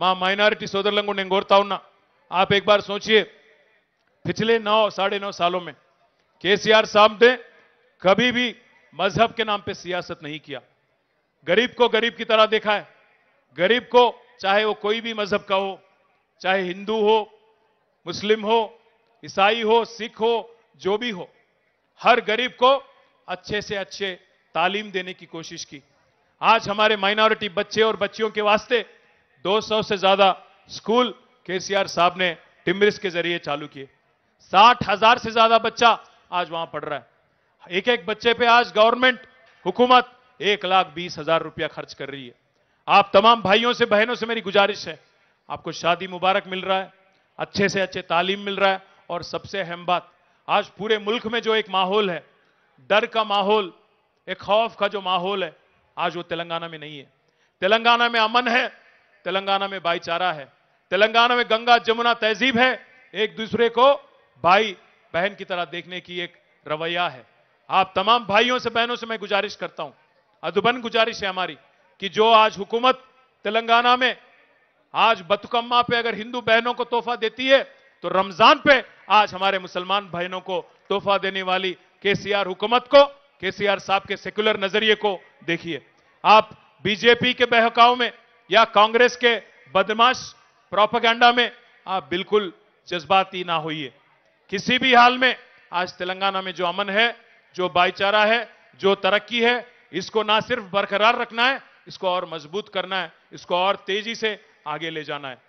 मां माइनॉरिटी सोदरलन को निगोरता हूं आप एक बार सोचिए पिछले नौ साढ़े नौ सालों में केसीआर साहब ने कभी भी मजहब के नाम पे सियासत नहीं किया गरीब को गरीब की तरह देखा है गरीब को चाहे वो कोई भी मजहब का हो चाहे हिंदू हो मुस्लिम हो ईसाई हो सिख हो जो भी हो हर गरीब को अच्छे से अच्छे तालीम देने की कोशिश की आज हमारे माइनॉरिटी बच्चे और बच्चियों के वास्ते 200 से ज्यादा स्कूल केसीआर साहब ने टिमरिस के जरिए चालू किए साठ हजार से ज्यादा बच्चा आज वहां पढ़ रहा है एक एक बच्चे पे आज गवर्नमेंट हुकूमत एक लाख बीस हजार रुपया खर्च कर रही है आप तमाम भाइयों से बहनों से मेरी गुजारिश है आपको शादी मुबारक मिल रहा है अच्छे से अच्छे तालीम मिल रहा है और सबसे अहम बात आज पूरे मुल्क में जो एक माहौल है डर का माहौल एक खौफ का जो माहौल है आज वो तेलंगाना में नहीं है तेलंगाना में अमन है तेलंगाना में भाईचारा है तेलंगाना में गंगा जमुना तहजीब है एक दूसरे को भाई बहन की तरह देखने की एक रवैया है आप तमाम भाइयों से बहनों से मैं गुजारिश करता हूं अदबन गुजारिश है हमारी कि जो आज हुकूमत तेलंगाना में आज बतुकम्मा पे अगर हिंदू बहनों को तोहफा देती है तो रमजान पे आज हमारे मुसलमान बहनों को तोहफा देने वाली केसीआर हुकूमत को केसीआर साहब के सेक्युलर नजरिए को देखिए आप बीजेपी के बहकाव में या कांग्रेस के बदमाश प्रोपागेंडा में आप बिल्कुल जज्बाती ना होइए किसी भी हाल में आज तेलंगाना में जो अमन है जो भाईचारा है जो तरक्की है इसको ना सिर्फ बरकरार रखना है इसको और मजबूत करना है इसको और तेजी से आगे ले जाना है